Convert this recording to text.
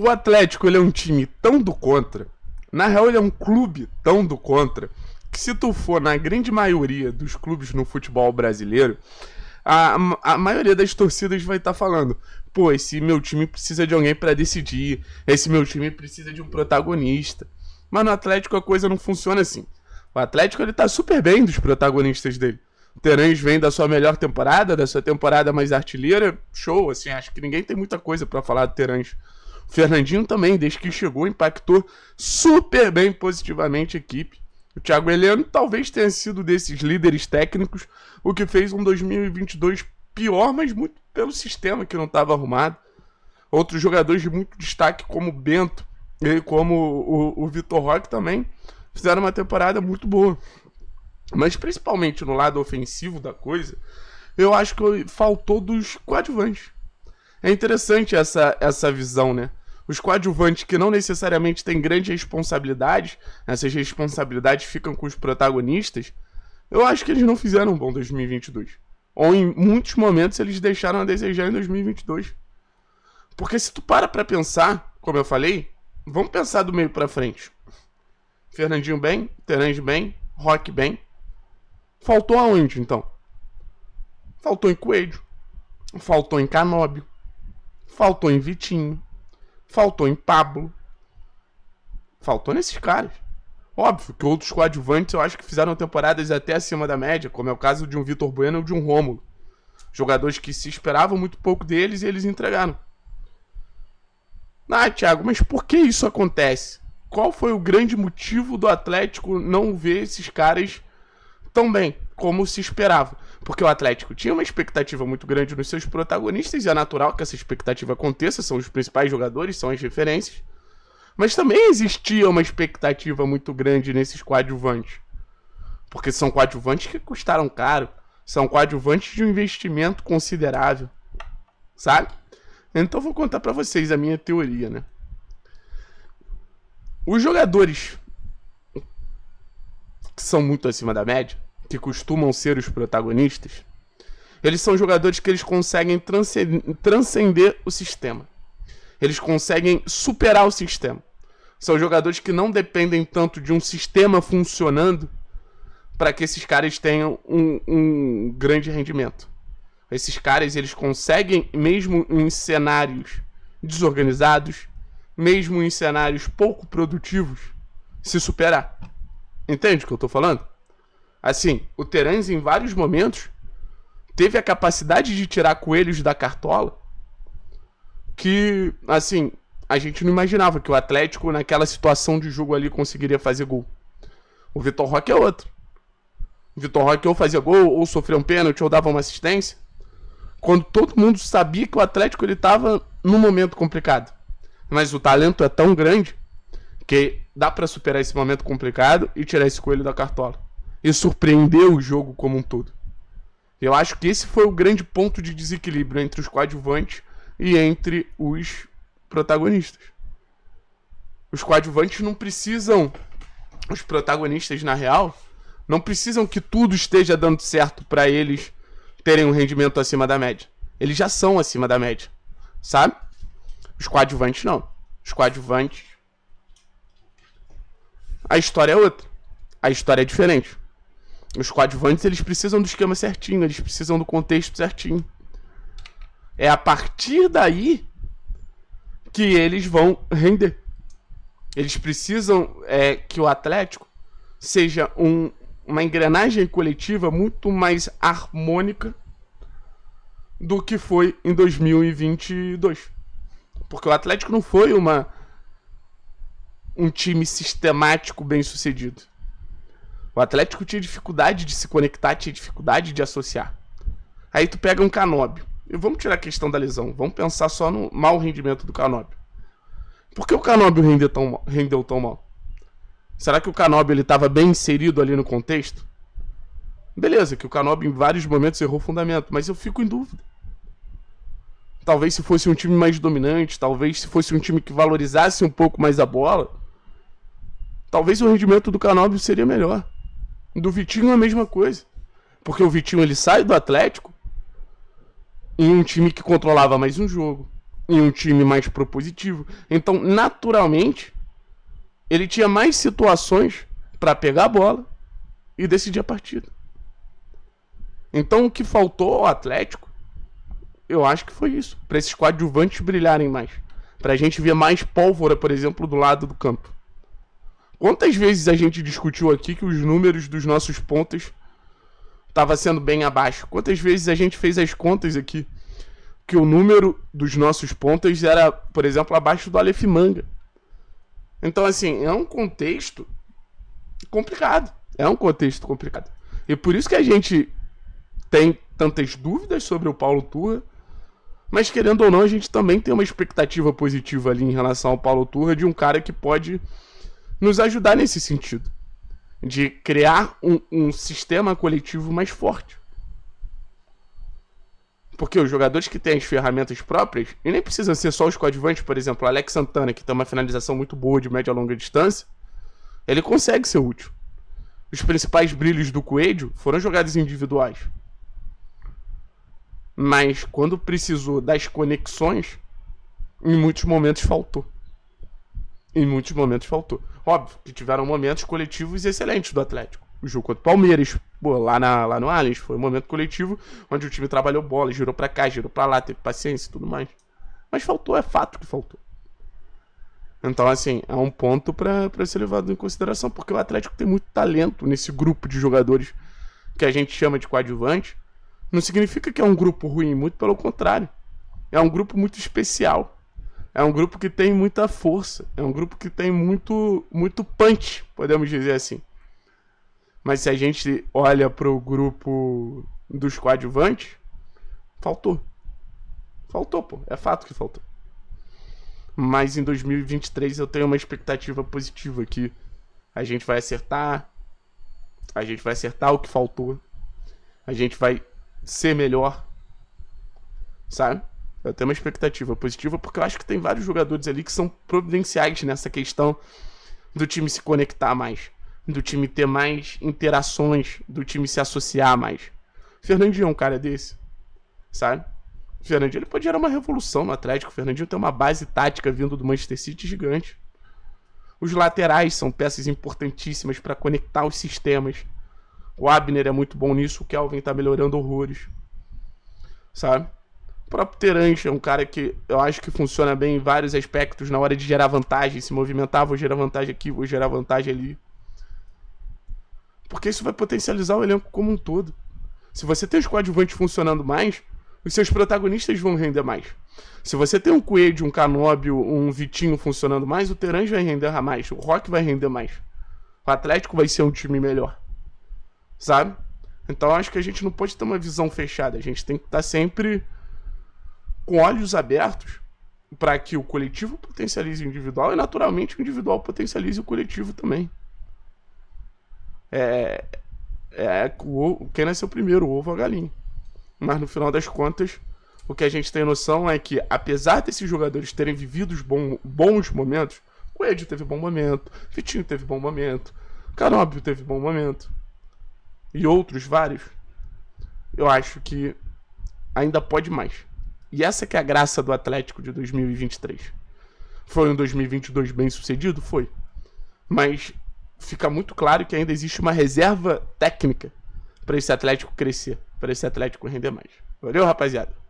O Atlético ele é um time tão do contra, na real ele é um clube tão do contra, que se tu for na grande maioria dos clubes no futebol brasileiro, a, a maioria das torcidas vai estar tá falando: pô, esse meu time precisa de alguém para decidir, esse meu time precisa de um protagonista. Mas no Atlético a coisa não funciona assim. O Atlético ele tá super bem dos protagonistas dele. O Terãs vem da sua melhor temporada, da sua temporada mais artilheira, show, assim, acho que ninguém tem muita coisa para falar do Terãs Fernandinho também, desde que chegou, impactou super bem positivamente a equipe. O Thiago Heleno talvez tenha sido desses líderes técnicos o que fez um 2022 pior, mas muito pelo sistema que não estava arrumado. Outros jogadores de muito destaque, como o Bento e como o, o Vitor Roque, também fizeram uma temporada muito boa. Mas principalmente no lado ofensivo da coisa, eu acho que faltou dos coadjuvantes. É interessante essa, essa visão, né? os coadjuvantes que não necessariamente têm grandes responsabilidades, essas responsabilidades ficam com os protagonistas, eu acho que eles não fizeram um bom 2022. Ou em muitos momentos eles deixaram a desejar em 2022. Porque se tu para pra pensar, como eu falei, vamos pensar do meio pra frente. Fernandinho bem, Terange bem, Rock bem. Faltou aonde então? Faltou em Coelho. Faltou em Canóbio. Faltou em Vitinho faltou em Pablo, faltou nesses caras. Óbvio que outros coadjuvantes eu acho que fizeram temporadas até acima da média, como é o caso de um Vitor Bueno ou de um Rômulo. Jogadores que se esperavam muito pouco deles e eles entregaram. Ah, Thiago, mas por que isso acontece? Qual foi o grande motivo do Atlético não ver esses caras tão bem como se esperava? porque o Atlético tinha uma expectativa muito grande nos seus protagonistas, e é natural que essa expectativa aconteça, são os principais jogadores, são as referências. Mas também existia uma expectativa muito grande nesses coadjuvantes. Porque são coadjuvantes que custaram caro, são coadjuvantes de um investimento considerável, sabe? Então vou contar para vocês a minha teoria, né? Os jogadores que são muito acima da média que costumam ser os protagonistas, eles são jogadores que eles conseguem transcender, o sistema. Eles conseguem superar o sistema. São jogadores que não dependem tanto de um sistema funcionando para que esses caras tenham um, um grande rendimento. Esses caras eles conseguem, mesmo em cenários desorganizados, mesmo em cenários pouco produtivos, se superar. Entende o que eu estou falando? Assim, o Terãs, em vários momentos, teve a capacidade de tirar coelhos da cartola que, assim, a gente não imaginava que o Atlético, naquela situação de jogo ali, conseguiria fazer gol. O Vitor Roque é outro. O Vitor Roque ou fazia gol, ou sofria um pênalti, ou dava uma assistência. Quando todo mundo sabia que o Atlético ele estava num momento complicado. Mas o talento é tão grande que dá para superar esse momento complicado e tirar esse coelho da cartola e surpreender o jogo como um todo. Eu acho que esse foi o grande ponto de desequilíbrio entre os coadjuvantes e entre os protagonistas. Os coadjuvantes não precisam, os protagonistas na real, não precisam que tudo esteja dando certo para eles terem um rendimento acima da média. Eles já são acima da média, sabe? Os coadjuvantes não. Os coadjuvantes. A história é outra. A história é diferente. Os coadjuvantes, eles precisam do esquema certinho, eles precisam do contexto certinho. É a partir daí que eles vão render. Eles precisam é, que o Atlético seja um, uma engrenagem coletiva muito mais harmônica do que foi em 2022. Porque o Atlético não foi uma um time sistemático bem sucedido. O Atlético tinha dificuldade de se conectar, tinha dificuldade de associar. Aí tu pega um Canóbio. E vamos tirar a questão da lesão. Vamos pensar só no mau rendimento do Canóbio. Por que o Canóbio rendeu tão mal? Rendeu tão mal? Será que o Canóbio estava bem inserido ali no contexto? Beleza, que o Canóbio em vários momentos errou o fundamento, mas eu fico em dúvida. Talvez se fosse um time mais dominante, talvez se fosse um time que valorizasse um pouco mais a bola, talvez o rendimento do Canóbio seria melhor. Do Vitinho é a mesma coisa. Porque o Vitinho ele sai do Atlético em um time que controlava mais um jogo, em um time mais propositivo. Então, naturalmente, ele tinha mais situações para pegar a bola e decidir a partida. Então, o que faltou ao Atlético, eu acho que foi isso. Para esses coadjuvantes brilharem mais. Para a gente ver mais pólvora, por exemplo, do lado do campo. Quantas vezes a gente discutiu aqui que os números dos nossos pontas estavam sendo bem abaixo? Quantas vezes a gente fez as contas aqui que o número dos nossos pontas era, por exemplo, abaixo do Aleph Manga? Então, assim, é um contexto complicado. É um contexto complicado. E por isso que a gente tem tantas dúvidas sobre o Paulo Turra, mas querendo ou não, a gente também tem uma expectativa positiva ali em relação ao Paulo Turra de um cara que pode nos ajudar nesse sentido de criar um, um sistema coletivo mais forte. Porque os jogadores que têm as ferramentas próprias, e nem precisam ser só os coadjuvantes, por exemplo, Alex Santana, que tem uma finalização muito boa de média a longa distância, ele consegue ser útil. Os principais brilhos do Coelho foram jogadas individuais. Mas quando precisou das conexões, em muitos momentos faltou. Em muitos momentos faltou. Óbvio que tiveram momentos coletivos excelentes do Atlético. O jogo contra o Palmeiras, pô, lá, na, lá no Allianz, foi um momento coletivo onde o time trabalhou bola, girou para cá, girou para lá, teve paciência e tudo mais. Mas faltou, é fato que faltou. Então, assim, é um ponto para ser levado em consideração, porque o Atlético tem muito talento nesse grupo de jogadores que a gente chama de coadjuvante. Não significa que é um grupo ruim, muito pelo contrário. É um grupo muito especial. É um grupo que tem muita força, é um grupo que tem muito, muito punch, podemos dizer assim. Mas se a gente olha para o grupo dos coadjuvantes, faltou. Faltou, pô. É fato que faltou. Mas em 2023 eu tenho uma expectativa positiva aqui. a gente vai acertar. A gente vai acertar o que faltou. A gente vai ser melhor. Sabe? Eu tenho uma expectativa positiva, porque eu acho que tem vários jogadores ali que são providenciais nessa questão do time se conectar mais, do time ter mais interações, do time se associar mais. Fernandinho é um cara desse, sabe? O Fernandinho ele pode gerar uma revolução no Atlético. O Fernandinho tem uma base tática vindo do Manchester City gigante. Os laterais são peças importantíssimas para conectar os sistemas. O Abner é muito bom nisso, o Kelvin tá melhorando horrores. Sabe? próprio Terence é um cara que eu acho que funciona bem em vários aspectos na hora de gerar vantagem, se movimentar, vou gerar vantagem aqui, vou gerar vantagem ali. Porque isso vai potencializar o elenco como um todo. Se você tem os coadjuvantes funcionando mais, os seus protagonistas vão render mais. Se você tem um Coelho, um Canóbio, um Vitinho funcionando mais, o Terence vai render mais, o Rock vai render mais. O Atlético vai ser um time melhor. Sabe? Então acho que a gente não pode ter uma visão fechada, a gente tem que estar tá sempre com olhos abertos para que o coletivo potencialize o individual e, naturalmente, o individual potencialize o coletivo também. É, é o, quem nasceu primeiro, o ovo é ou a galinha. Mas, no final das contas, o que a gente tem noção é que, apesar desses jogadores terem vivido bom, bons momentos, o Ed teve bom momento, Vitinho teve bom momento, Canóbio teve bom momento, e outros vários, eu acho que ainda pode mais. E essa que é a graça do Atlético de 2023. Foi um 2022 bem sucedido? Foi. Mas fica muito claro que ainda existe uma reserva técnica para esse Atlético crescer, para esse Atlético render mais. Valeu, rapaziada!